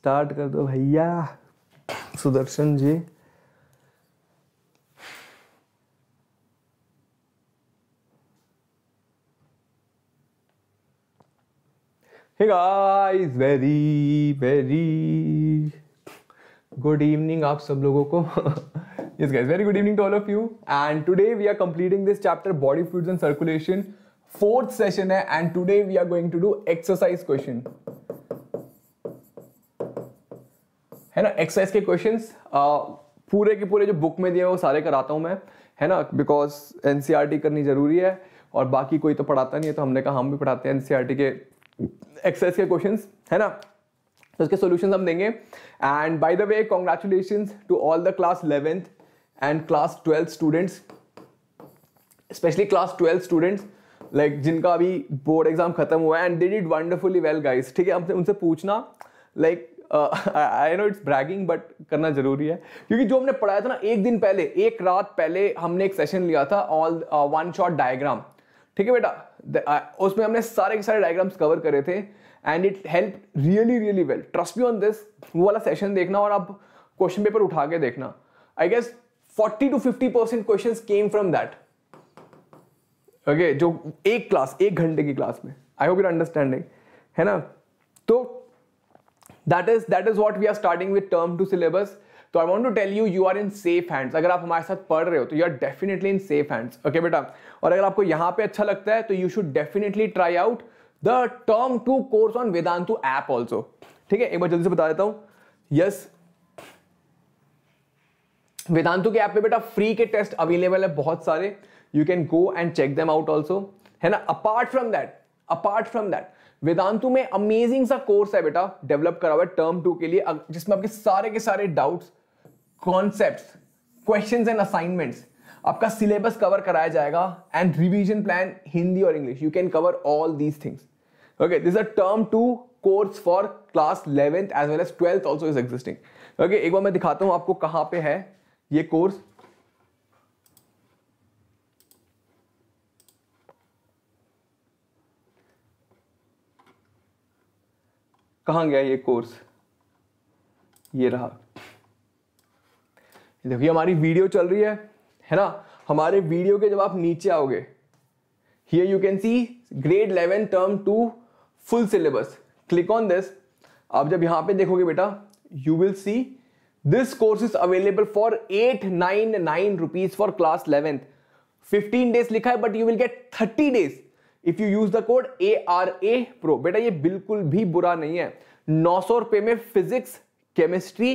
Start कर दो भैया Sudarshan ji guys very very good evening आप सब लोगों को yes guys very good evening to all of you and today we are completing this chapter body fluids and circulation fourth session है and today we are going to do exercise question है ना exercise के question पूरे के पूरे जो book में दिए वो सारे कराता हूँ मैं है ना बिकॉज एन e करनी ज़रूरी है और बाकी कोई तो पढ़ाता नहीं है तो हमने कहा हम भी पढ़ाते हैं एन e के एक्सरसाइज के क्वेश्चन है ना तो उसके सोल्यूशन हम देंगे and by the way congratulation to all the class eleventh and class twelfth students specially class twelfth students like जिनका अभी बोर्ड एग्जाम खत्म हुआ है and they did wonderfully well guys ठीक है हमसे उनसे पूछना like like, I know it's bragging but करना जरूरी है क्योंकि जो हमने पढ़ाया था ना एक दिन पहले एक रात पहले हमने एक सेशन लिया था ऑल वन शॉट डायग्राम ठीक है बेटा उसमें हमने सारे के सारे डायग्राम्स कवर करे थे and it help really really well trust me on this वो वाला सेशन देखना और आप क्वेश्चन पेपर उठा के देखना I guess 40 two 50 percent question came from that okay जो एक क्लास एक घंटे की क्लास में आई होप यू अंडरस्टैंडिंग है ना तो that is that is what we are starting with term two syllabus तो I want to tell you you are in safe hands अगर आप हमारे साथ पढ़ रहे हो तो you are definitely in safe hands okay बेटा और अगर आपको यहाँ पे अच्छा लगता है तो you should definitely try out the term two course on Vedantu app also ठीक है एक बार जल्दी से बता देता हूँ यस वेदांतु के ऐप पे बेटा फ्री के टेस्ट अवेलेबल है बहुत सारे you can go and check them out also है ना apart from that apart from that Vedantu में अमेजिंग सा कोर्स है बेटा डेवलप करा हुआ है टर्म टू के लिए जिसमें आपके सारे के सारे doubt concept question and assignments आपका सिलेबस कवर कराया जाएगा एंड रिविजन प्लान हिंदी और English you can cover all these things okay this uh term two course for class eleventh as well as twelfth also is existing okay एक बार मैं दिखाता हूँ आपको कहाँ पे है ये कोर्स कहाँ गया ये कोर्स ये रहा देखिए हमारी वीडियो चल रही है है ना हमारे वीडियो के जब आप नीचे आओगे here you can see grade eleven term two full syllabus click on this आप जब यहां पे देखोगे बेटा you will see this course is available for eight nine nine rupees for class eleventh fifteen days लिखा है but you will get thirty days if you use the code A R A pro बेटा ये बिल्कुल भी बुरा नहीं है नौ सौ रुपए में physics chemistry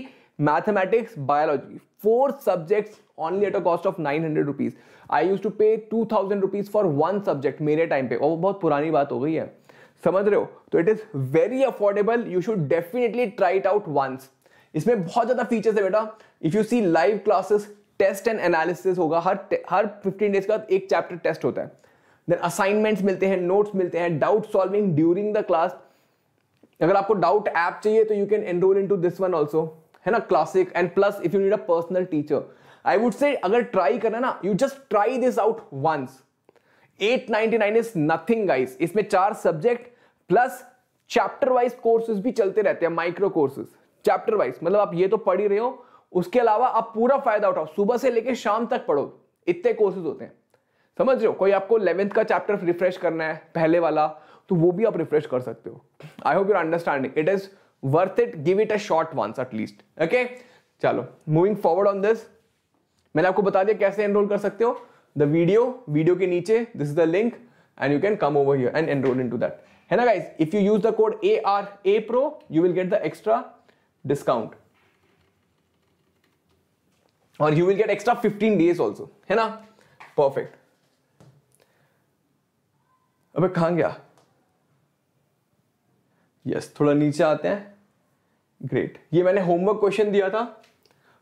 mathematics biology four subjects only at a cost of nine hundred rupees I use to pay two thousand rupees for one subject मेरे टाइम पे वो बहुत पुरानी बात हो गई है समझ रहे हो तो it is very affordable you should definitely try it out once इसमें बहुत ज्यादा फीचर्स है बेटा if you see live classes test and analysis होगा हर हर 15 डेज का एक चैप्टर टेस्ट होता है देन असाइनमेंट्स मिलते हैं नोट्स मिलते हैं doubt solving during the class अगर आपको डाउट ऐप चाहिए तो you can enrol into this one also है ना classic and plus if you need a personal teacher I would say अगर ट्राई करें ना you just try this out once 899 is nothing guys इसमें चार subject plus chapter wise courses भी चलते रहते हैं माइक्रो कोर्सेज चैप्टर वाइज मतलब आप ये तो पढ़ ही रहे हो उसके अलावा आप पूरा फायदा उठाओ सुबह से लेकर शाम तक पढ़ो इतने कोर्सेज होते हैं समझ रहे हो कोई आपको इलेवेंथ का चैप्टर रिफ्रेश करना है पहले वाला तो वो भी आप रिफ्रेश कर सकते हो I hope you're understanding it is worth it give it a shot once at least okay चलो मूविंग फॉरवर्ड ऑन दिस मैंने आपको बता दिया कैसे एनरोल कर सकते हो द वीडियो वीडियो के नीचे this is the link and you can come over here and enrol into that है ना guys if you use the code A R A pro you will get the extra discount और you will get extra fifteen days also है ना perfect अबे कहा गया yes थोड़ा नीचे आते हैं ग्रेट ये मैंने होमवर्क क्वेश्चन दिया था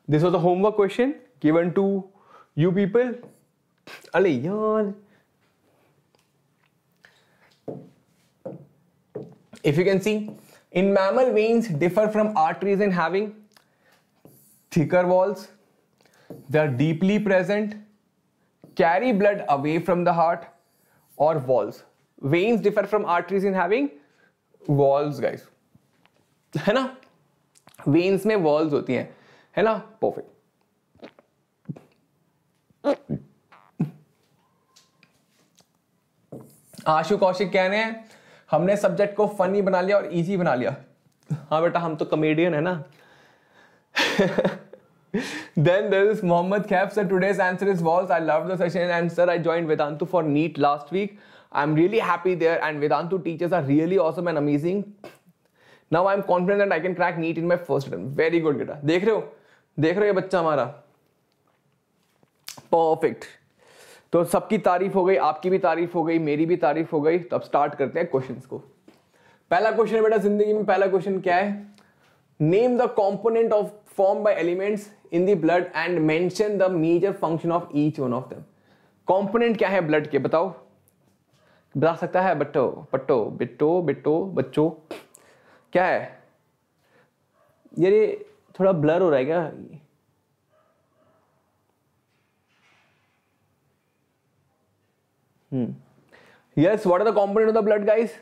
this was a homework question given to you people अरे यार if you can see in mammal veins differ from arteries in having thicker walls they are deeply present carry blood away from the heart और walls veins differ from arteries in having walls guys है ना veins में walls होती हैं है ना perfect आशु कौशिक कह रहे हैं हमने सब्जेक्ट को फनी बना लिया और इजी बना लिया हाँ बेटा हम तो कमेडियन है ना then there is Mohammad Khaif sir today's answer is walls I love the session and sir I join Vedantu for NEET last week I'm really happy there, and Vedantu teachers are really awesome and amazing. Now I'm confident that I can crack neat in my first attempt. Very good, बेटा देख रहे हो देख रहे हो ये बच्चा हमारा परफेक्ट तो सबकी तारीफ हो गई आपकी भी तारीफ हो गई मेरी भी तारीफ हो गई तो अब स्टार्ट करते हैं क्वेश्चन को पहला क्वेश्चन है बेटा जिंदगी में पहला क्वेश्चन क्या है name the component of formed by elements in the blood and mention the major function of each one of them. Component क्या है ब्लड के बताओ बता सकता है बट्टो पट्टो बिट्टो बिट्टो बच्चो क्या है यार ये थोड़ा ब्लर हो रहा है क्या hmm yes what are the component of the blood guys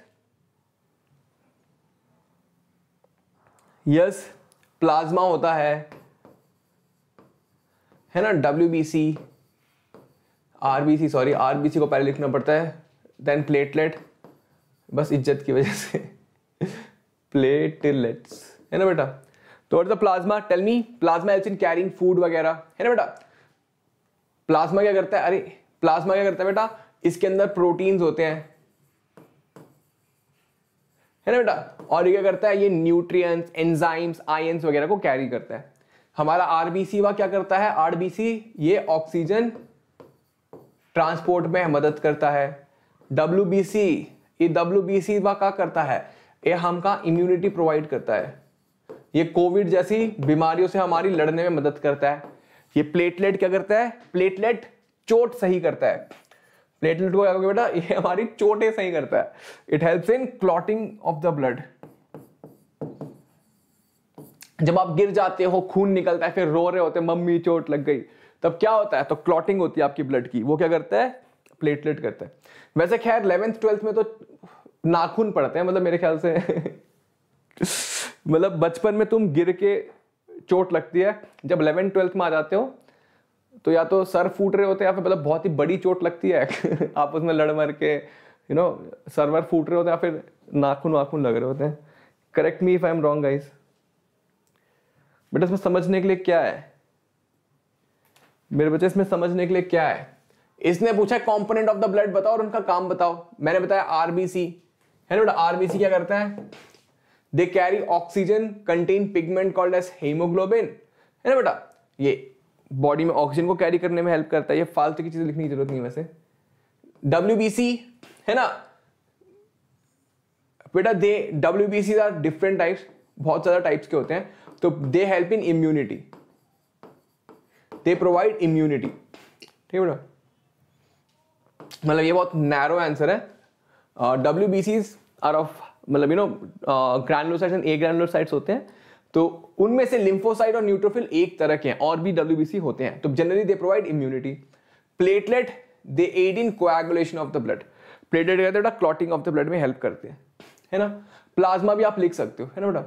yes plasma होता है है ना W B C RBC sorry RBC को पहले लिखना पड़ता है देन प्लेटलेट बस इज्जत की वजह से प्लेटलेट्स है ना बेटा तो the plasma tell me plasma is in carrying food वगैरह है ना बेटा प्लाज्मा क्या करता है अरे प्लाज्मा क्या करता है बेटा इसके अंदर प्रोटीन्स होते हैं है ना बेटा और ये क्या करता है ये न्यूट्रिएंट्स एंजाइम्स आयंस वगैरह को कैरी करता है हमारा आरबीसी वा क्या करता है आरबीसी ये ऑक्सीजन ट्रांसपोर्ट में मदद करता है डब्ल्यू बी सी ये डब्ल्यू बी सी का करता है ये हमका इम्यूनिटी प्रोवाइड करता है ये कोविड जैसी बीमारियों से हमारी लड़ने में मदद करता है ये प्लेटलेट क्या करता है प्लेटलेट चोट सही करता है प्लेटलेट को क्या बेटा ये हमारी चोटें सही करता है it helps in clotting of the blood जब आप गिर जाते हो खून निकलता है फिर रो रहे होते मम्मी चोट लग गई तब क्या होता है तो क्लॉटिंग होती है आपकी ब्लड की वो क्या करता है प्लेटलेट करते हैं वैसे खैर इलेवेंथ ट्वेल्थ में तो नाखून पड़ते हैं मतलब मेरे ख्याल से मतलब बचपन में तुम गिर के चोट लगती है जब इलेवेंथ ट्वेल्थ में आ जाते हो तो या तो सर फूट रहे होते हैं या फिर मतलब बहुत ही बड़ी चोट लगती है आपस में लड़ मर के यू नो सर वर फूट रहे होते हैं या फिर नाखून वाखून लग रहे होते हैं correct me if I am wrong guys but इसमें समझने के लिए क्या है मेरे बच्चे इसमें समझने के लिए क्या है इसने पूछा कॉम्पोनेंट ऑफ द ब्लड बताओ और उनका काम बताओ मैंने बताया आरबीसी है ना बेटा आरबीसी क्या करता है they carry oxygen contain pigment called as haemoglobin है ना बेटा ये बॉडी में ऑक्सीजन को कैरी करने में हेल्प करता है ये फालतू की चीजें लिखने की जरूरत नहीं वैसे डब्ल्यू है ना बेटा they W B C are different types बहुत ज़्यादा टाइप्स के होते हैं तो they help in immunity they provide immunity ठीक है बेटा मतलब ये बहुत नैरो आंसर है W B Cs are of मतलब you know granulocytes and agranulocytes होते हैं तो उनमें से लिम्फोसाइट और न्यूट्रोफिल एक तरह के हैं और भी डब्ल्यू बी सी होते हैं तो generally they provide immunity platelet they aid in coagulation of the blood platelet कहते हैं क्लॉटिंग ऑफ द ब्लड में हेल्प करते हैं है ना प्लाज्मा भी आप लिख सकते हो है ना बेटा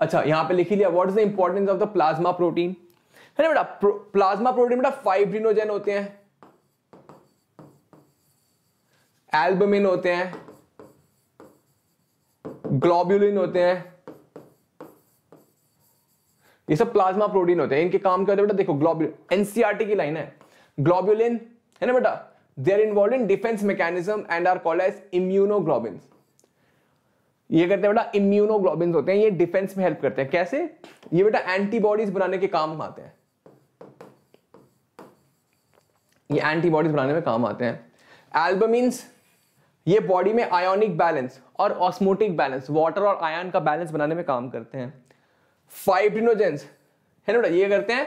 अच्छा यहाँ पे लिखी लिया what is the importance of the plasma protein है ना बेटा प्लाज्मा प्रोटीन बेटा फाइब्रिनोजेन होते हैं एल्बमिन होते हैं ग्लोब्यूलिन होते हैं ये सब प्लाज्मा प्रोटीन होते हैं इनके काम क्या होते हैं बेटा देखो ग्लोब्यूल एनसीआरटी e की लाइन है ग्लोब्यूलिन है ना बेटा they are involved in defence mechanism and are called as immunoglobin ये करते हैं बेटा इम्यूनोग्लोबिन होते हैं ये डिफेंस में हेल्प करते हैं कैसे ये बेटा एंटीबॉडीज बनाने के काम आते हैं ये एंटीबॉडीज बनाने में काम आते हैं एल्बमिन्स ये बॉडी में आयोनिक बैलेंस और ऑस्मोटिक बैलेंस वाटर और आयन का बैलेंस बनाने में काम करते हैं फाइब्रिनोजेंस है ना ये करते हैं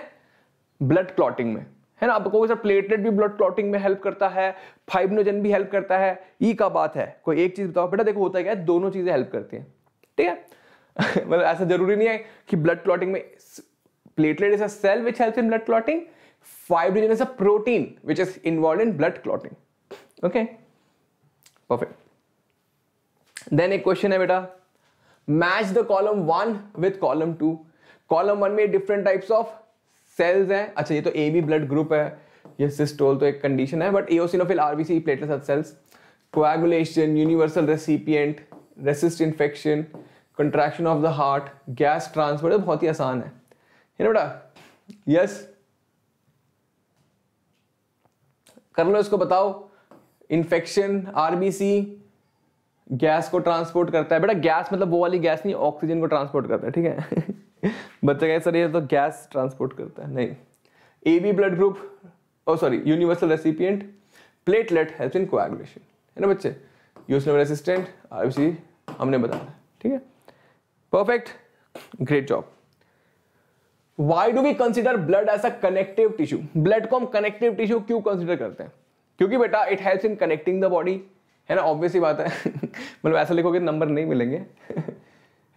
ब्लड क्लॉटिंग में है ना आपको सर प्लेटलेट भी ब्लड क्लॉटिंग में हेल्प करता है फाइब्रिनोजन भी हेल्प करता है ई का बात है कोई एक चीज बताओ बेटा देखो होता है क्या दोनों चीजें हेल्प करती हैं ठीक है मतलब ऐसा जरूरी नहीं है कि ब्लड क्लॉटिंग में platelet is a cell which help in blood clotting fibrinogen is a protein which is involve in blood clotting okay perfect then एक क्वेश्चन है बेटा match the column one with column two column one में different types of cells हैं अच्छा ये तो ए B blood group है ये सिस्टोल तो एक कंडीशन है but eosinophil RBC platelets platelet cells coagulation universal recipient resist infection, contraction of the heart gas transfer बहुत ही आसान है ना बेटा यस कर लो इसको बताओ इन्फेक्शन आरबीसी गैस को ट्रांसपोर्ट करता है बेटा गैस मतलब वो वाली गैस नहीं ऑक्सीजन को ट्रांसपोर्ट करता है ठीक है बच्चा कहे सर ये तो गैस ट्रांसपोर्ट करता है नहीं A B blood group O sorry universal recipient platelet has in coagulation है ना बच्चे यूसनल रेसिस्टेंट सी हमने बताया ठीक है perfect great job why do we consider blood as a connective tissue blood को हम कनेक्टिव टिश्यू क्यों कंसिडर करते हैं क्योंकि बेटा it help in connecting the body है ना ऑब्वियस ही बात है मतलब ऐसा लिखोगे नंबर नहीं मिलेंगे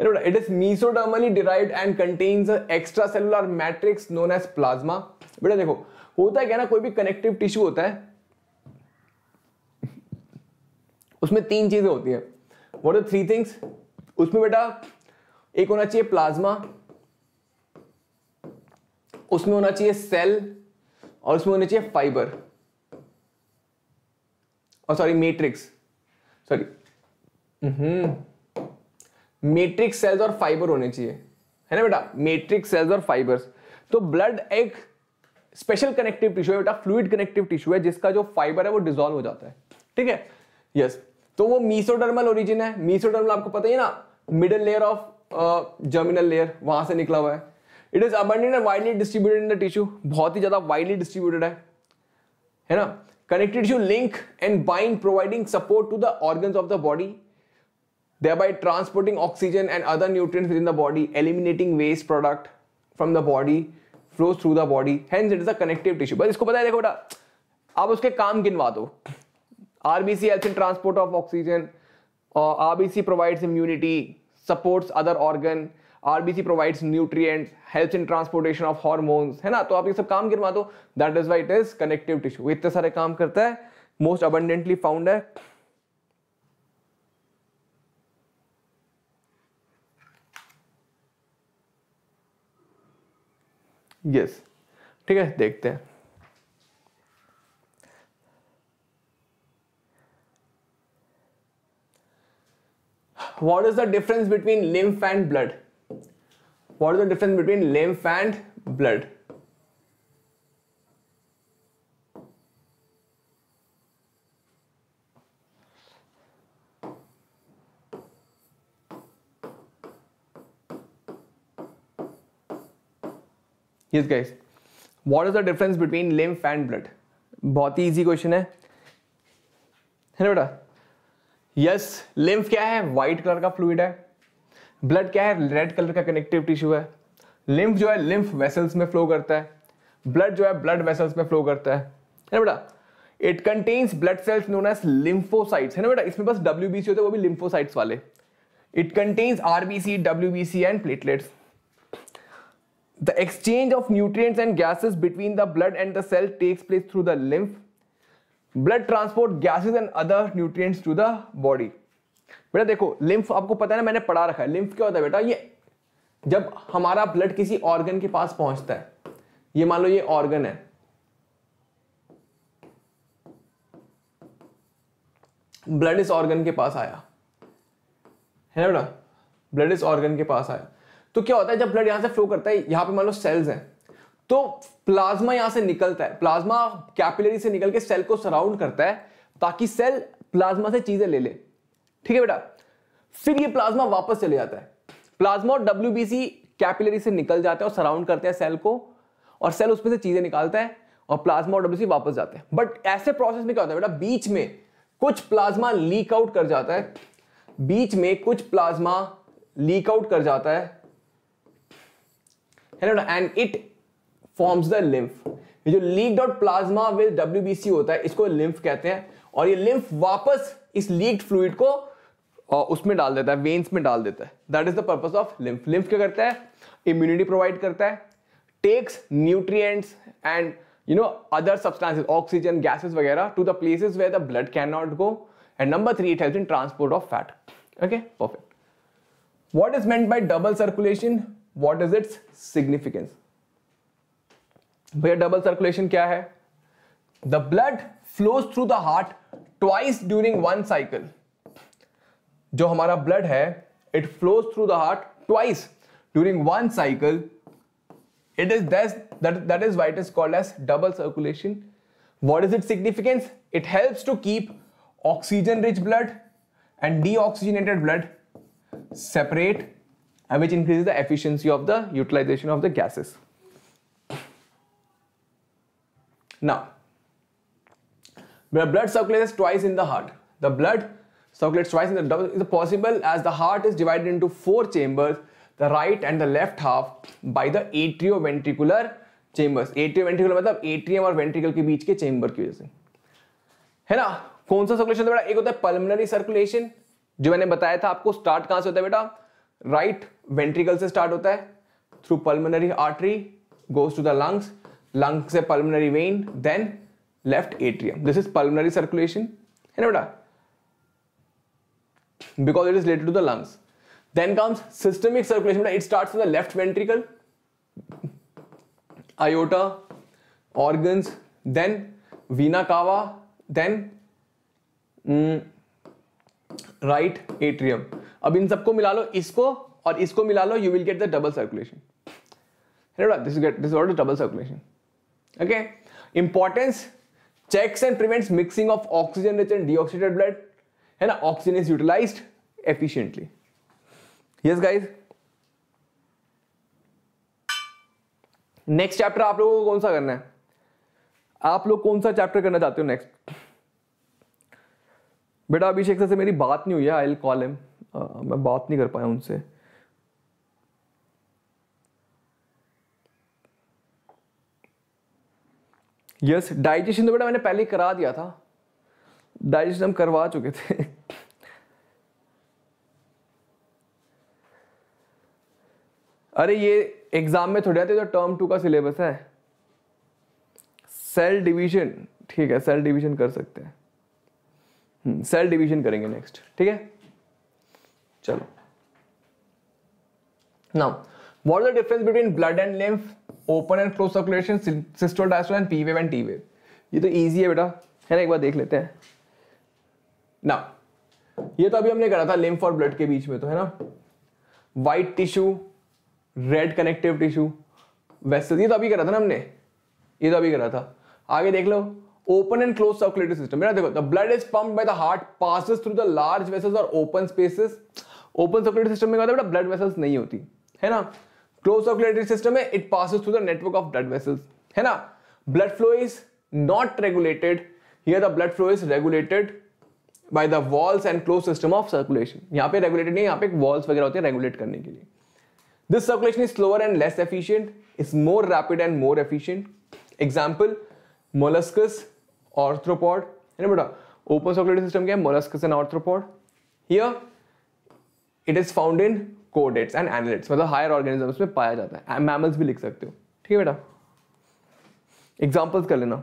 it is mesodermally derive and contains extracellular matrix known as plasma बेटा देखो होता है क्या ना कोई भी कनेक्टिव टिश्यू होता है उसमें तीन चीजें होती है वॉट आर थ्री थिंग्स उसमें बेटा एक होना चाहिए प्लाज्मा उसमें होना चाहिए सेल और उसमें होना चाहिए फाइबर Oh, mm-hmm. और sorry matrix sorry matrix cells और फाइबर होने चाहिए है ना बेटा मैट्रिक्स सेल्स और फाइबर्स तो ब्लड एक स्पेशल कनेक्टिव टिश्यू है बेटा फ्लूड कनेक्टिव टिश्यू है जिसका जो फाइबर है वो डिजोल्व हो जाता है ठीक है यस yes. तो वो मीसोडर्मल ओरिजिन है मीसोडर्मल आपको पता ही ना middle layer of germinal layer वहां से निकला हुआ है it is abundant and widely distributed in the tissue बहुत ही ज्यादा वाइडली डिस्ट्रीब्यूटेड है है ना connected tissue link and bind providing support to the organs of the body thereby transporting oxygen and other nutrients within the body eliminating waste product from the body flows through the body hence it is a connective tissue बस इसको पता है देखो बेटा आप उसके काम गिनवा दो RBC help in transport of oxygen RBC provides immunity supports other organ RBC provides nutrients health in transportation of hormones है ना तो आप ये सब काम गिरवा दो that is why it is connective tissue इतने सारे काम करता है मोस्ट अबंडेंटली फाउंड है यस yes. ठीक है देखते हैं what is the difference between lymph and blood what is the difference between lymph and blood yes guys what is the difference between lymph and blood बहुत ही easy question है है ना बेटा यस yes, लिम्फ क्या है white colour का fluid है blood क्या है रेड कलर का कनेक्टिव टिश्यू है लिम्फ जो है लिम्फ वेसल्स में फ्लो करता है ब्लड जो है ब्लड वेसल्स में फ्लो करता है ना बेटा it contains blood cells known as lymphocytes है ना बेटा इसमें बस डब्ल्यू बी सी होते हैं वो भी लिम्फोसाइट्स वाले it contains R B C W B C and platelets the exchange of nutrients and gases between the blood and the cell takes place through the lymph blood transport gases and other nutrients to the body बेटा देखो lymph आपको पता है ना मैंने पढ़ा रखा है लिम्फ क्या होता है बेटा ये जब हमारा ब्लड किसी ऑर्गन के पास पहुंचता है ये मान लो ये ऑर्गन है ब्लड इस ऑर्गन के पास आया है ना बेटा ब्लड इस ऑर्गन के पास आया तो क्या होता है जब ब्लड यहां से फ्लो करता है यहां पे मान लो सेल्स हैं तो प्लाज्मा यहां से निकलता है प्लाज्मा कैपिलरी से निकल के सेल को सराउंड करता है ताकि सेल प्लाज्मा से चीजें ले ले ठीक है बेटा फिर ये प्लाज्मा वापस चले जाता है प्लाज्मा और डब्ल्यू कैपिलरी से निकल जाते हैं और सराउंड करते हैं सेल को और सेल उसमें से चीजें निकालता है और प्लाज्मा और डब्ल्यू वापस जाते हैं बट ऐसे प्रोसेस में क्या होता है बेटा बीच में कुछ प्लाज्मा लीक आउट कर जाता है बीच में कुछ प्लाज्मा लीक आउट कर जाता है and it forms the lymph ये जो leaked out plasma with WBC होता है इसको लिम्फ कहते हैं और ये लिम्फ वापस इस लीक्ड फ्लूड को और उसमें डाल देता है वेन्स में डाल देता है that is the purpose of lymph lymph क्या करता है इम्यूनिटी प्रोवाइड करता है takes nutrients and you know other substances oxygen gases वगैरह to the places where the blood can not go and number three it help in transport of fat okay perfect what is meant by double circulation what is its significance भैया double circulation क्या है the blood flows through the heart twice during one cycle जो blood, blood है it flows through the heart twice during one it is that's, that that is why it is called as double circulation what is its significance it helps to keep oxygen rich blood and deoxygenated blood separate and which increases the efficiency of the utilization of the gases now the blood circulates twice in the heart the blood circulates twice in the double is possible as the heart is divided into four chambers, the right and the left half by the atrioventricular chambers. atrioventricular matlab atrium aur ventricle ke beech ke chamber ki wajah se hai na kaun sa circulation beta ek hota hai pulmonary circulation jo maine bataya tha aapko start kahan se hota hai beta right ventricle se start hota hai through pulmonary artery goes to the lungs lungs se pulmonary vein then left atrium this is pulmonary circulation hai na beta because it is related to the lungs. Then comes systemic circulation. It starts from the left ventricle, aorta organs, then vena cava, then mm, right atrium ab in right atrium अब इन सबको मिला लो इसको और इसको मिला लो you will right this is get this is this the double circulation okay importance checks and prevents mixing of oxygen rich and deoxygenated blood है ना oxygen is utilize efficiently yes guys next chapter आप लोगों को कौन सा करना है आप लोग कौन सा चैप्टर करना चाहते हो नेक्स्ट बेटा अभिषेक से मेरी बात नहीं हुई है आई कॉल एम मैं बात नहीं कर पाया उनसे यस yes, डाइजेशन तो बेटा मैंने पहले करा दिया था डाइजेशन हम करवा चुके थे अरे ये एग्जाम में थोड़े आते जो टर्म टू का सिलेबस है सेल डिवीजन ठीक है सेल डिवीजन कर सकते हैं सेल हम्म, डिवीजन करेंगे नेक्स्ट ठीक है चलो now what is the difference between blood and lymph open and close circulation systole and P wave and T wave ये तो इजी है बेटा है ना एक बार देख लेते हैं ना ये तो अभी हमने करा था लिम्फ और ब्लड के बीच में तो है ना white tissue red connective tissue वैसे ये तो अभी करा था ना हमने ये तो अभी करा था आगे देख लो open and close circulatory system मेरा देखो the blood is pump by the heart passes through the large vessels और open spaces open circulatory system में क्या ब्लड वेसल्स नहीं होती है ना क्लोज सर्कुलेटरी सिस्टम में it passes through the network of blood vessels है ना blood flow is not regulated here the blood flow is regulated by the walls and close system of circulation यहाँ पे regulated नहीं यहाँ पे walls वगैरह होते हैं रेगुलेट करने के लिए this circulation is slower and less efficient is more rapid and more efficient example molluscs arthropod है ना बेटा ओपन सर्कुलेटरी सिस्टम क्या है molluscs and arthropod here it is found in chordates and annelids मतलब higher organisms में पाया जाता है मैमल्स भी लिख सकते हो ठीक है बेटा एग्जाम्पल्स कर लेना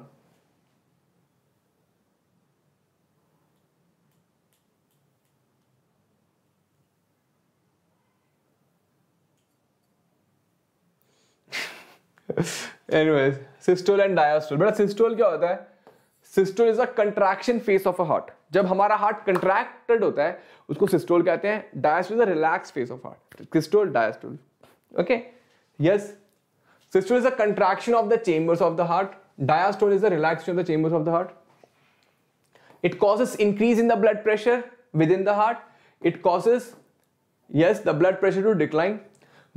एनीवेज सिस्टोल एंड डायास्टोल बेटा सिस्टोल क्या होता है systole is a contraction phase of a heart जब हमारा हार्ट कंट्रैक्टेड होता है उसको सिस्टोल कहते हैं diastole is a relax phase of heart systole diastole okay yes systole is a contraction of the chambers of the heart diastole is a relaxation of the chambers of the heart it causes increase in the blood pressure within the heart it causes yes the blood pressure to decline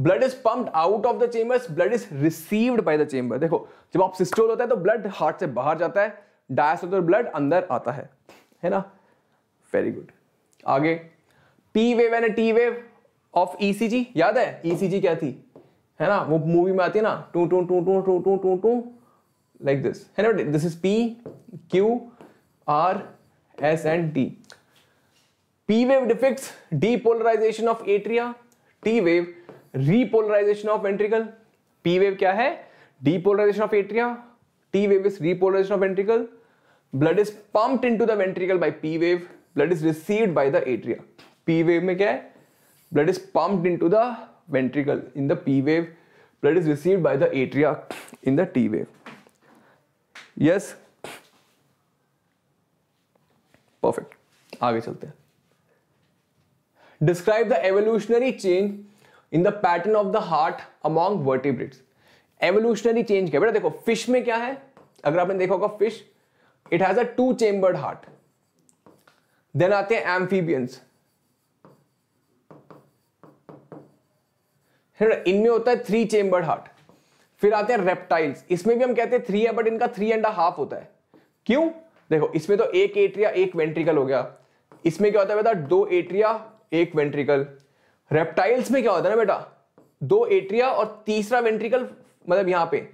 blood is pumped out of the chambers blood is received by the chamber देखो जब आप systole होता है तो blood heart से बाहर जाता है डायस्टोल ब्लड अंदर आता है है ना वेरी गुड आगे P wave and T wave of ECG याद है ईसीजी e क्या थी है ना वो मूवी में आती है ना two two two two two two two two like this है ना this is P Q R S and T p wave depicts depolarization of atria T wave repolarization of ventricle P wave क्या है depolarization of atria T wave is repolarization of ventricle blood is pumped into the ventricle by P wave blood is received by the atria P wave में क्या है blood is pumped into the ventricle in the P wave blood is received by the atria in the T wave yes perfect आगे चलते हैं describe the evolutionary change in the pattern of the heart among vertebrates evolutionary change क्या बेटा देखो fish में क्या है अगर आपने देखा होगा fish it has a two chambered heart then आते हैं एम्फीबियंस इनमें होता है थ्री चेम्बर्ड हार्ट फिर आते हैं रेप्टाइल्स इसमें भी हम कहते हैं थ्री है बट इनका थ्री एंड हाफ होता है क्यों देखो इसमें तो एक एट्रिया एक वेंट्रिकल हो गया इसमें क्या होता है बेटा दो एट्रिया एक वेंट्रिकल रेप्टाइल्स में क्या होता है ना बेटा दो एट्रिया और तीसरा वेंट्रिकल मतलब यहां पे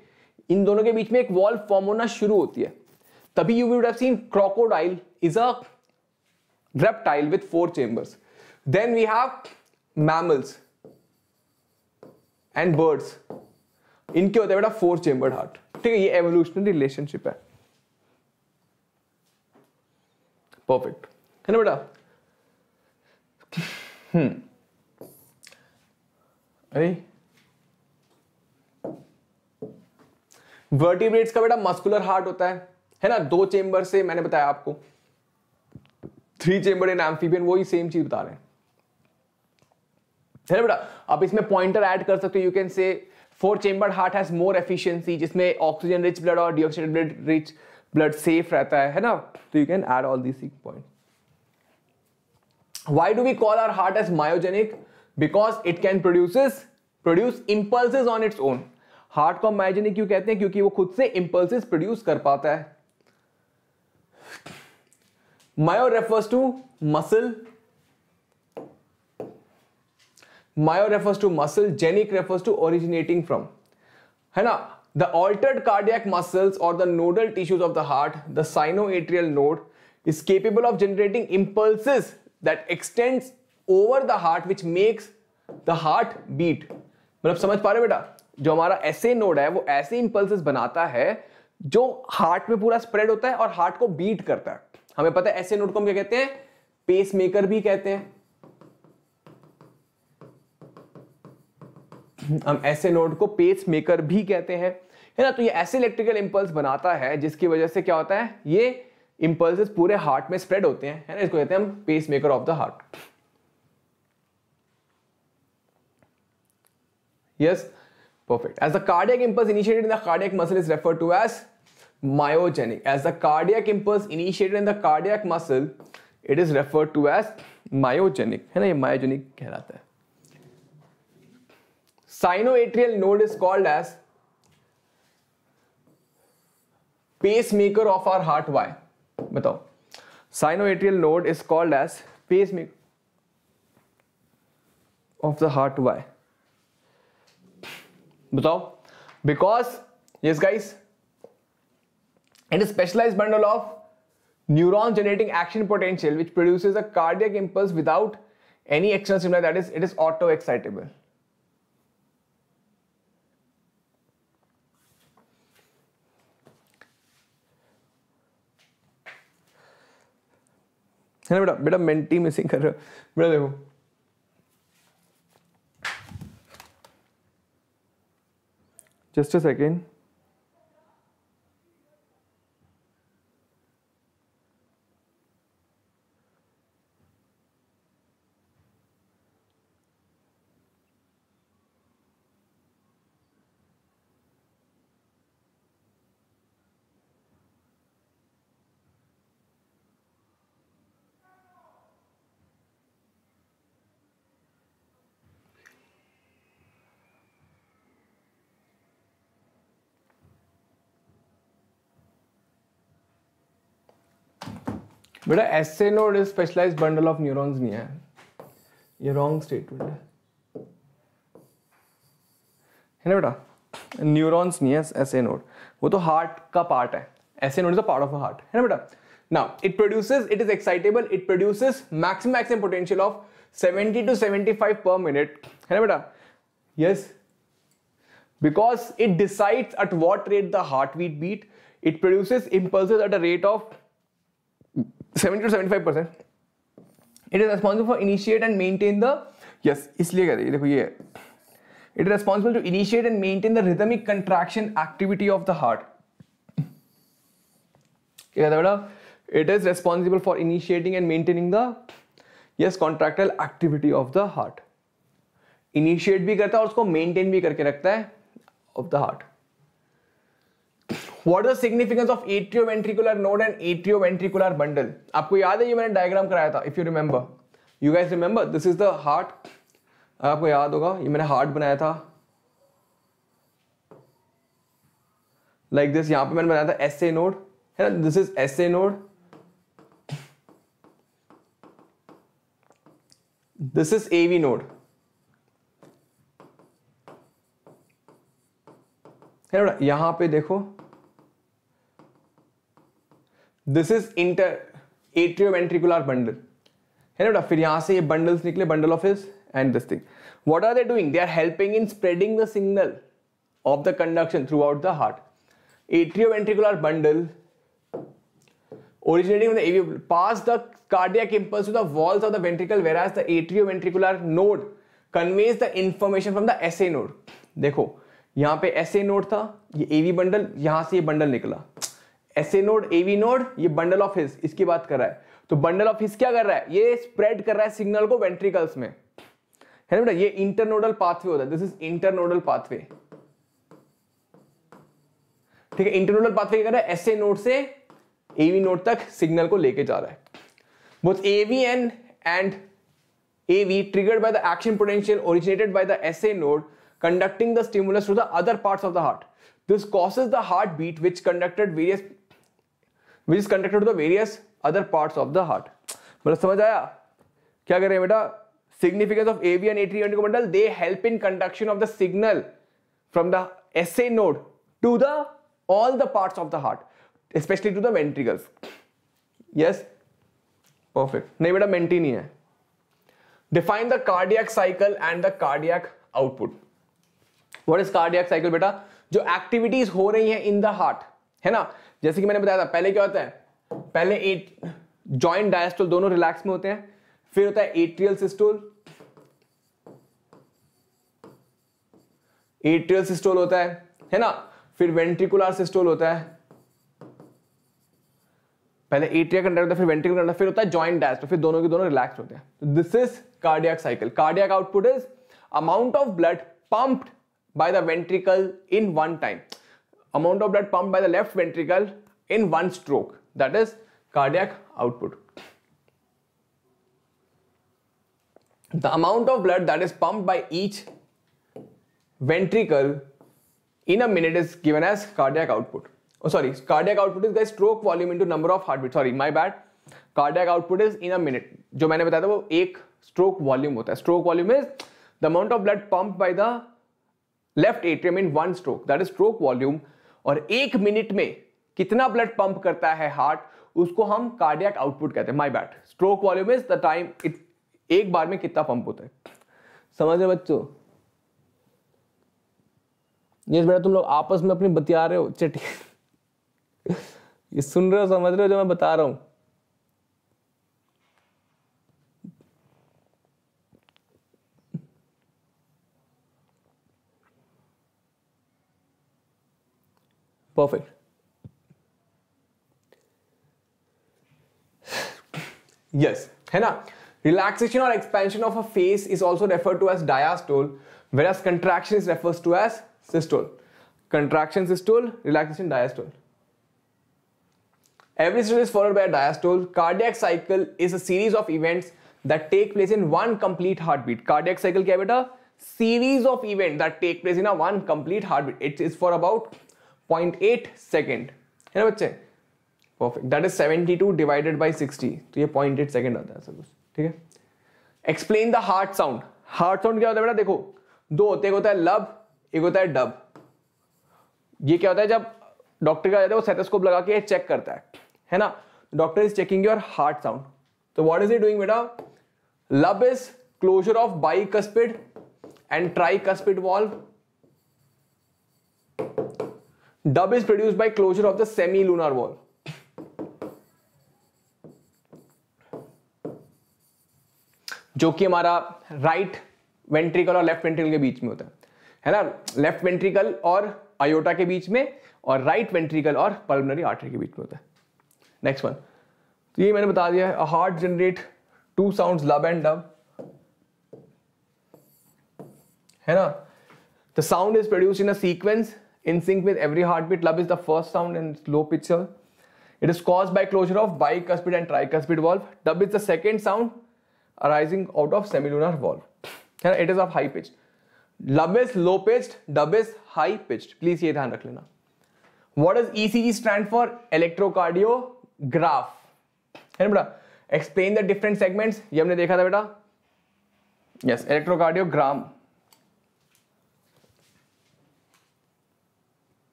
इन दोनों के बीच में एक वॉल फॉर्म होना शुरू होती है तभी you would have seen crocodile is a reptile with four chambers then we have mammals and birds इनके होते हैं बेटा फोर चेंबर्ड हार्ट ठीक है ये एवोल्यूशनरी रिलेशनशिप है परफेक्ट है ना बेटा हम्म अरे वर्टिब्रेट्स का बेटा मस्कुलर हार्ट होता है है ना दो चेंबर से मैंने बताया आपको थ्री चेंबर इन एम्फीबियन वही सेम चीज बता रहे हैं बेटा आप इसमें पॉइंटर ऐड कर सकते हो you can say four chamber heart has more efficiency जिसमें ऑक्सीजन रिच ब्लड और deoxygen blood rich blood safe रहता है है ना तो you can add all this point why do we call our heart as myogenic because it can produces produce impulses on its own heart को myogenic क्यों कहते हैं क्योंकि वो खुद से इंपल्सिस प्रोड्यूस कर पाता है myo refers to muscle myo refers to muscle genic refers to originating from है ना ऑल्टर्ड कार्डियक cardiac और the nodal tissues of the heart the sinoatrial node is capable of generating impulses that extends over the heart which makes the heart beat मतलब समझ पा रहे बेटा जो हमारा ऐसे नोड है वो ऐसे इंपल्स बनाता है जो हार्ट में पूरा स्प्रेड होता है और हार्ट को बीट करता है हमें पता है ऐसे नोड को हम क्या कहते हैं पेस मेकर भी कहते हैं हम ऐसे नोड को पेस मेकर भी कहते हैं है ना तो ये ऐसे इलेक्ट्रिकल इंपल्स बनाता है जिसकी वजह से क्या होता है ये इंपल्स पूरे हार्ट में स्प्रेड होते हैं है ना इसको कहते हैं हम pacemaker of the heart Yes, perfect. As the cardiac impulse initiated in the cardiac muscle is referred to as myogenic. As the cardiac impulse initiated in the cardiac muscle, it is referred to as myogenic. hai na ye myogenic kehlata hai Sinoatrial node is called as pacemaker of our heart. Why? batao Sinoatrial node is called as pacemaker of the heart. Why? बताओ because yes guys it is specialise bundle of neuron generating action potential which produce a cardiac impulse without any action signal that is it is auto excitable बेटा बेटा mentee missing कर रहे हो बेटा देखो Just a second. बेटा S A node is specialise bundle of neuro नहीं है ये रॉन्ग स्टेटमेंट है है ना बेटा न्यूरॉन्स नहीं है एस ए नोड वो तो हार्ट का पार्ट है S A node is a part of a heart है ना बेटा now it produces it is excitable it produces maximum maximum potential of 70 to 75 per minute है ना बेटा yes because it decides at what rate the heart beat beat it produces impulses at a rate of seventy to seventy five percent it is responsible for initiate and maintain the yes इसलिए देखो ये it is responsible to initiate and maintain the rhythmic contraction activity of the heart क्या कहता है बेटा it is responsible for initiating and maintaining the yes contractile activity of the heart initiate भी करता है और उसको मेंटेन भी करके रखता है of the heart what is significance of atrioventricular node and ventricular bundle आपको याद है ये मैंने डायग्राम कराया था if you remember you guys remember this is the heart आपको याद होगा ये मैंने हार्ट बनाया था लाइक like दिस यहां पे मैंने बनाया था एस ए नोड है ना this is S A node this is AV node है ना यहां पे देखो this is inter atrio ventricular bundle है ना बेटा फिर यहाँ से ये बंडल्स निकले bundle of His and this thing what are they doing they are helping in spreading the signal of the conduction throughout the heart atrio ventricular bundle originating from the AV pass the cardiac impulse to the walls of the ventricle whereas the atrioventricular node conveys the information from the SA node देखो यहाँ पे SA node था ये AV bundle यहाँ से ये bundle निकला S A node AV node ये बंडल ऑफ हिस्स इसकी बात कर रहा है तो बंडल ऑफ हिस्स क्या कर रहा है ये स्प्रेड कर रहा है सिग्नल को वेंट्रिकल्स में है ना बेटा ये इंटरनोडल पाथवे होता है दिस इज इंटरनोडल पाथवे ठीक है इंटरनोडल पाथवे क्या कर रहा है एस ए नोड से एवी नोड तक सिग्नल को लेके जा रहा है both AV N and AV triggered by the action potential originated by the S A node conducting the stimulus to the other other of the heart this This the heart beat which conducted various which is conducted to the various other parts of the heart मतलब समझ आया क्या कह रहे हैं बेटा significance of AV and atrio and bundle they help in conduction of the signal from the S A node to the all the parts of the heart specially to the ventricles yes perfect नहीं बेटा Menti नहीं है define the cardiac cycle and the cardiac output what is cardiac cycle बेटा जो activities हो रही है इन the heart है ना जैसे कि मैंने बताया था पहले क्या होता है पहले एट जॉइंट डायस्टोल दोनों रिलैक्स में होते हैं फिर होता है एट्रियल सिस्टोल एट्रियल सिस्टोल होता है है ना फिर वेंट्रिकुलर सिस्टोल होता है पहले एट्रिया कंडक्टर होता है फिर वेंट्रिकुलर कंडक्टर फिर होता है जॉइंट डायस्टोल फिर दोनों के दोनों रिलैक्स होते हैं तो this is cardiac cycle cardiac output is amount of blood pumped by the ventricle in one time amount of blood pumped by the left ventricle in one stroke that is cardiac output the amount of blood that is pumped by each ventricle in a minute is given as cardiac output oh sorry cardiac output is the stroke volume into number of heartbeat sorry my bad cardiac output is in a minute jo maine bataya tha wo ek stroke volume hota hai stroke volume is the amount of blood pumped by the left atrium in one stroke that is stroke volume और एक minute में कितना blood pump करता है heart उसको हम cardiac output कहते हैं my bat stroke volume is the time it एक बार में कितना पंप होता है समझ रहे बच्चों यस बेटा तुम लोग आपस में अपनी बतिया रहे हो चटी ये सुन रहे हो समझ रहे हो जो मैं बता रहा हूं Perfect. yes, है Relaxation or expansion of a face is also referred to as diastole, whereas contraction is referred to as systole. Contraction systole, relaxation diastole. Every stroke is followed by a diastole. Cardiac cycle is a series of events that take place in one complete heartbeat. Cardiac cycle क्या a Series of events that take place in a one complete heartbeat. It is for about point eight second है ना बच्चे perfect that is seventy two divided by sixty तो ये point eight second आता है सब कुछ ठीक है explain the heart sound heart sound क्या होता है बेटा देखो दो होते एक होता है लब एक होता है डब ये क्या होता है जब डॉक्टर क्या जाता है वो सेटोस्कोप लगा के चेक करता है है ना doctor is checking your heart sound तो व्हाट इज इट डूइंग बेटा lub is closure of bicuspid and tricuspid valve Dub is produced by closure of the lunar wall. जो कि हमारा राइट वेंट्रिकल और left ventricle के बीच में होता है है ना लेफ्ट वेंट्रिकल और आयोटा के बीच में और राइट वेंट्रिकल और पल्मोनरी आर्टरी के बीच में होता है नेक्स्ट वन तो ये मैंने बता दिया है heart generate two sound lub and dub है ना the sound is produce in a sequence in sync with every heartbeat. Love is the first sound in low pitcher. It is caused by closure of bicuspid and tricuspid valve. Dub is the second sound arising out of semilunar valve. Here it is of high pitch. Pitch is low pitched. Dub is high pitched. Please please ये ध्यान रख लेना what is ECG stand for electrocardiograph है ना बेटा explain the different segments ये हमने देखा था बेटा yes electrocardiogram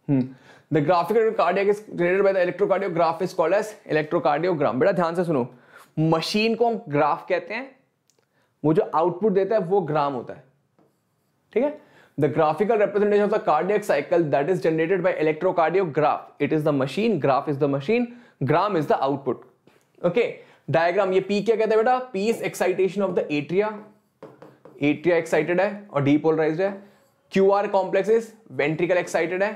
hmm. The graphical cardiac is created by the electrocardiograph is called as electrocardiogram. बेटा ध्यान से सुनो मशीन को हम ग्राफ कहते हैं वो जो आउटपुट देता है वो ग्राम होता है ठीक है the graphical representation of the cardiac cycle that is generated by electrocardiograph it is the machine graph is the machine gram is the output okay diagram ये पी क्या कहते हैं बेटा P is excitation of the atria atria excited है और depolarised है Q R complex is ventricle excited है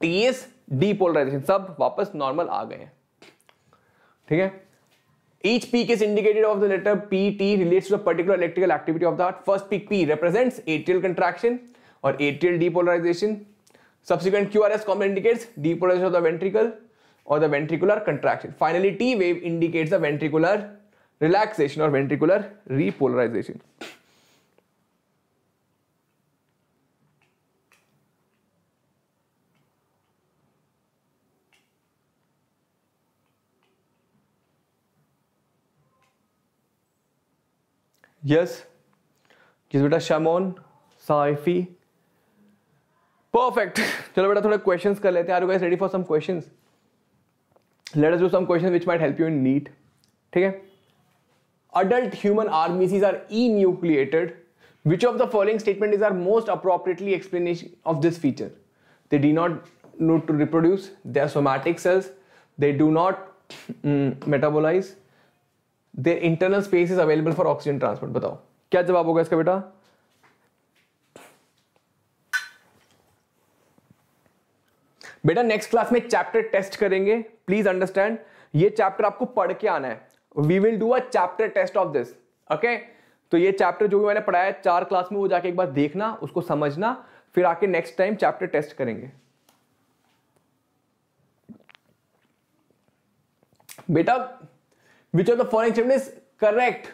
TS depolarisation सब वापस नॉर्मल आ गए हैं ठीक है Each peak is indicated of the letter P. T relates to the particular electrical activity of the heart. First peak P represents atrial contraction or atrial depolarization. Subsequent QRS component indicates depolarization of the ventricle or the ventricular contraction. Finally, T wave indicates the ventricular relaxation or ventricular repolarization. Yes जिस बेटा शमोन साइफी perfect चलो बेटा थोड़े questions कर लेते हैं are you guys ready for some questions let us do some question which might help you in NEET ठीक है adult human armies are enucleated which of the following statement is or most appropriately explanation of this feature they D not know to reproduce their somatic cells they do not metabolise their internal space is available for oxygen transport बताओ क्या जवाब होगा इसका बेटा बेटा next class में chapter test करेंगे please understand ये चैप्टर आपको पढ़ के आना है we will do a chapter test of this okay तो ये चैप्टर जो भी मैंने पढ़ाया चार क्लास में वो जाके एक बार देखना उसको समझना फिर आके नेक्स्ट टाइम चैप्टर टेस्ट करेंगे बेटा which of the foreign exchange is correct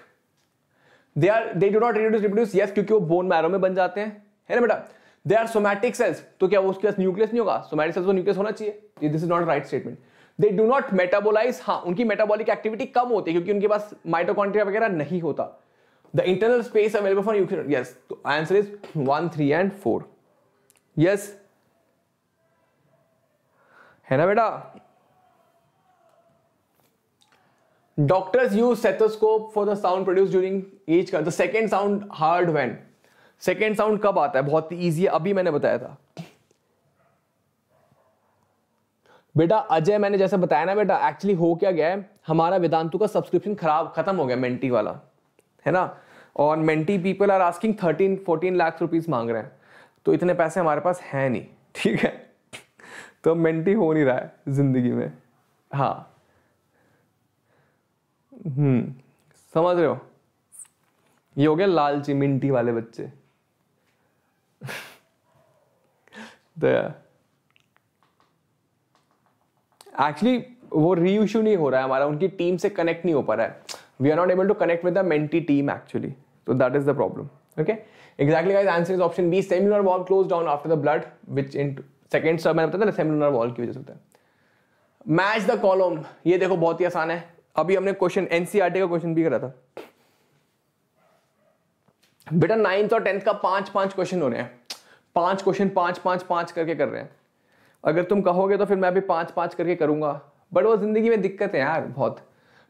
they are they do not reduce reproduce yes क्योंकि वो बोन मैरो में बन जाते हैं है ना बेटा दे आर सोमैटिक सेल्स तो क्या वो उसके पास न्यूक्लियस नहीं होगा सोमैटिक सेल्स तो न्यूक्लियस होना चाहिए this is not right statement they do not metabolise हाँ उनकी मेटाबॉलिक एक्टिविटी कम होती है क्योंकि उनके पास माइटोकॉन्ट्रिया वगैरह नहीं होता the internal space available for nuclear yes तो answer is one three and four yes है ना बेटा doctors use stethoscope for the sound produced during each the second sound hard when second sound कब आता है बहुत ही ईजी है अभी मैंने बताया था बेटा अजय मैंने जैसे बताया ना बेटा एक्चुअली हो क्या गया है हमारा वेदांतु का सब्सक्रिप्शन खराब खत्म हो गया मेंटी वाला है ना और Menti people are asking thirteen fourteen lakh rupees मांग रहे हैं तो इतने पैसे हमारे पास है नहीं ठीक है तो मेंटी हो नहीं रहा है जिंदगी में हाँ हम्म समझ रहे हो ये हो गया लालची मिंटी वाले बच्चे एक्चुअली तो वो री इश्यू नहीं हो रहा है हमारा उनकी टीम से कनेक्ट नहीं हो पा रहा है we are not able to connect with the Menti team actually तो that is the problem okay exactly guys answer is option B semilunar valve close down after the blood which in second sir मैंने बताया था similar wall की वजह से होता है match the column ये देखो बहुत ही आसान है अभी हमने क्वेश्चन एनसीआरटी e का क्वेश्चन भी करा था बेटा नाइन्थ और टेंथ का पांच पांच क्वेश्चन हो रहे हैं पांच क्वेश्चन पांच पांच पांच करके कर रहे हैं अगर तुम कहोगे तो फिर मैं भी पांच पांच करके करूंगा बट वो जिंदगी में दिक्कत है यार बहुत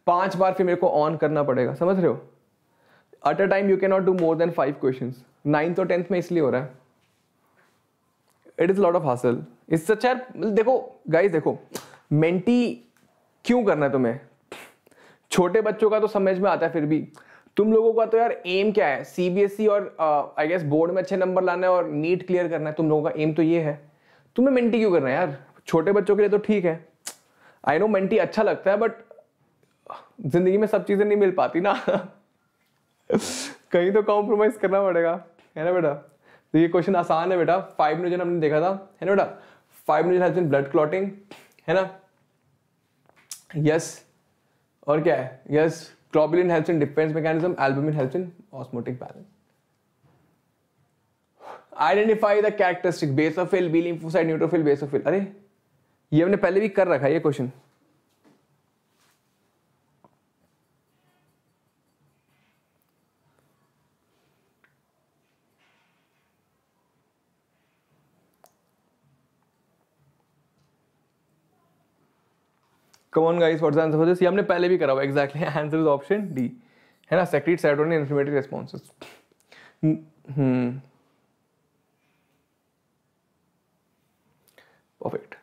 पांच बार फिर मेरे को ऑन करना पड़ेगा समझ रहे हो at a time you can not do more than five question ninth और टेंथ में इसलिए हो रहा है इट इज लॉट ऑफ हासिल इस सच यार देखो गाइस देखो मेंटी क्यों करना है तुम्हें छोटे बच्चों का तो समझ में आता है फिर भी तुम लोगों का तो यार एम क्या है सीबीएसई e और आई गेस बोर्ड में अच्छे नंबर लाना है और नीट क्लियर करना है तुम लोगों का एम तो ये है तुम्हें मेंटी क्यों करना है यार छोटे बच्चों के लिए तो ठीक है आई नो मेंटी अच्छा लगता है बट जिंदगी में सब चीज़ें नहीं मिल पाती ना कहीं तो कॉम्प्रोमाइज़ करना पड़ेगा है ना बेटा तो ये क्वेश्चन आसान है बेटा फाइव निजन हमने देखा था है ना बेटा फाइव निजन ब्लड क्लॉटिंग है ना यस yes. और क्या है yes globulin helps in defence mechanism albumin helps in osmotic balance identify the characteristic basophil B lymphocyte neutrophil basophil अरे ये हमने पहले भी कर रखा है ये question come on guys what's answer for this ये हमने पहले भी करा हुआ exactly answer is option D है ना secrete serotonin inflammatory responses perfect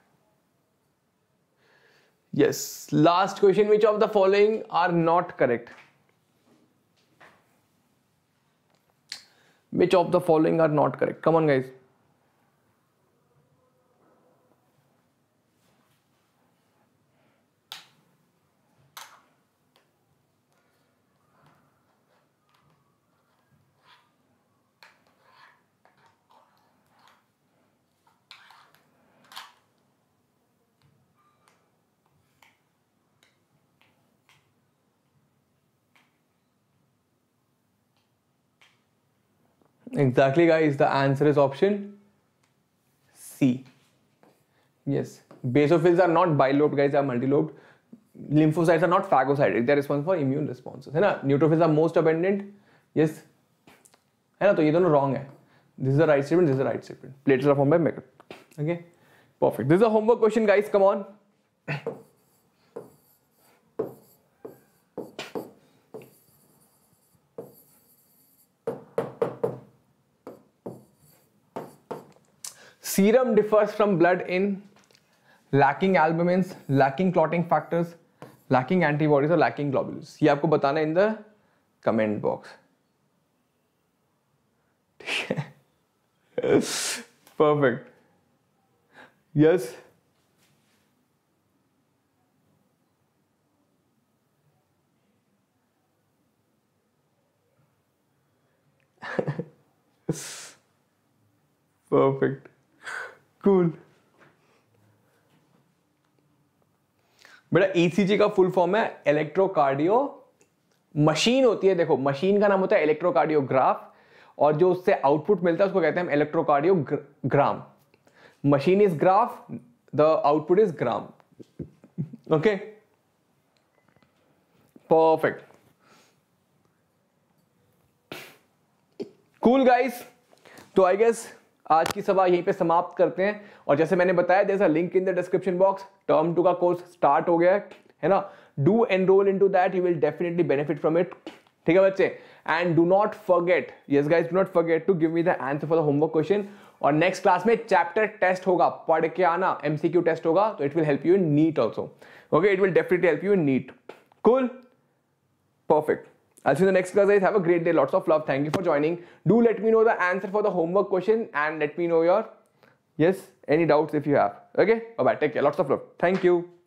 yes last question which of the following are not correct which of the following are not correct come on exactly guys the answer is option c yes basophils are not bilobed guys they are multilobed lymphocytes are not phagocytic they are responsible for immune responses hai na? neutrophils are most abundant yes hai na? Toh, wrong hai. this is the right statement this is the right statement platelets are formed by makeup okay perfect this is a homework question guys come on Serum differs from blood in lacking albumins, lacking clotting factors, lacking antibodies और lacking globules. ये आपको बताना है in the comment box ठीक है perfect yes Perfect. Cool बेटा ECG e का full form है इलेक्ट्रोकार्डियो मशीन होती है देखो मशीन का नाम होता है इलेक्ट्रोकार्डियोग्राफ और जो उससे आउटपुट मिलता है उसको कहते हैं हम electrocardiogram machine is graph the output is gram okay perfect cool guys तो आई गेस आज की सभा यहीं पे समाप्त करते हैं और जैसे मैंने बताया जैसा link in the description box term two का कोर्स स्टार्ट हो गया है ना do enrol into that you will definitely benefit from it ठीक है बच्चे and do not forget yes guys do not forget to give me the answer for the homework question और next class में chapter test होगा पढ़ के आना MCQ test होगा तो it will help you in NEET also okay it will definitely help you in NEET cool perfect I'll see you in the next class guys. Have a great day. Lots of love. Thank you for joining. Do let me know the answer for the homework question and let me know your yes, any doubts if you have. Okay. Bye bye. Take care. Lots of love. Thank you.